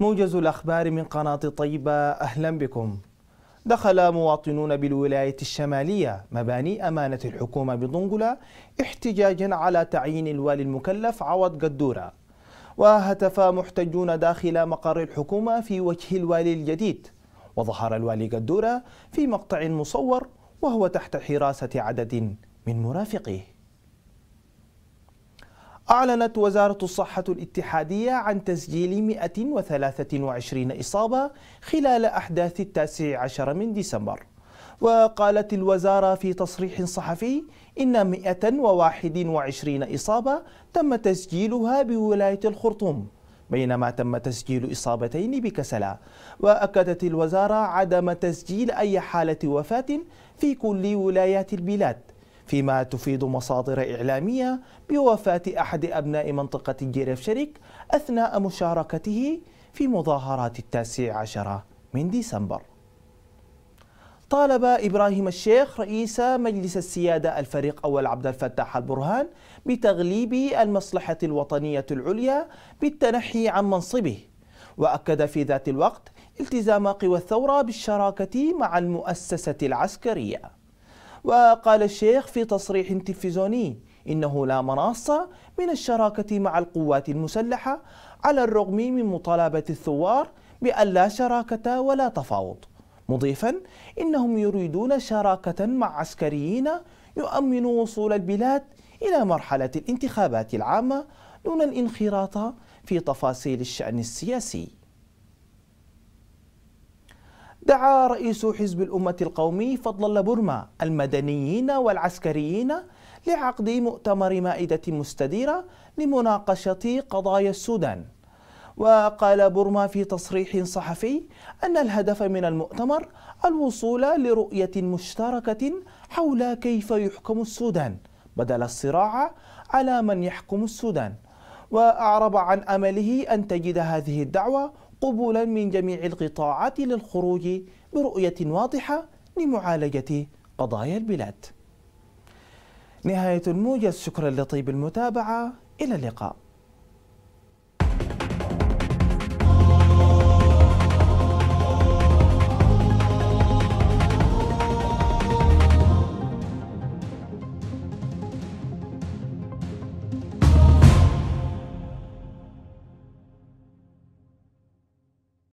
موجز الأخبار من قناة طيبة أهلا بكم دخل مواطنون بالولاية الشمالية مباني أمانة الحكومة بدنقلة احتجاجا على تعيين الوالي المكلف عوض قدورة وهتف محتجون داخل مقر الحكومة في وجه الوالي الجديد وظهر الوالي قدورة في مقطع مصور وهو تحت حراسة عدد من مرافقيه أعلنت وزارة الصحة الاتحادية عن تسجيل 123 إصابة خلال أحداث التاسع عشر من ديسمبر وقالت الوزارة في تصريح صحفي إن 121 إصابة تم تسجيلها بولاية الخرطوم بينما تم تسجيل إصابتين بكسلة وأكدت الوزارة عدم تسجيل أي حالة وفاة في كل ولايات البلاد فيما تفيد مصادر إعلامية بوفاة أحد أبناء منطقة جيريف شريك أثناء مشاركته في مظاهرات التاسع عشر من ديسمبر طالب إبراهيم الشيخ رئيس مجلس السيادة الفريق أول عبد الفتاح البرهان بتغليب المصلحة الوطنية العليا بالتنحي عن منصبه وأكد في ذات الوقت التزام قوى الثورة بالشراكة مع المؤسسة العسكرية وقال الشيخ في تصريح تلفزيوني إنه لا مناص من الشراكة مع القوات المسلحة على الرغم من مطالبة الثوار بأن لا شراكة ولا تفاوض مضيفا إنهم يريدون شراكة مع عسكريين يؤمنوا وصول البلاد إلى مرحلة الانتخابات العامة دون الانخراط في تفاصيل الشأن السياسي دعا رئيس حزب الأمة القومي فضل بورما المدنيين والعسكريين لعقد مؤتمر مائدة مستديرة لمناقشة قضايا السودان وقال بورما في تصريح صحفي أن الهدف من المؤتمر الوصول لرؤية مشتركة حول كيف يحكم السودان بدل الصراع على من يحكم السودان وأعرب عن أمله أن تجد هذه الدعوة قبولا من جميع القطاعات للخروج برؤية واضحة لمعالجة قضايا البلاد نهاية الموجز شكرا لطيب المتابعة إلى اللقاء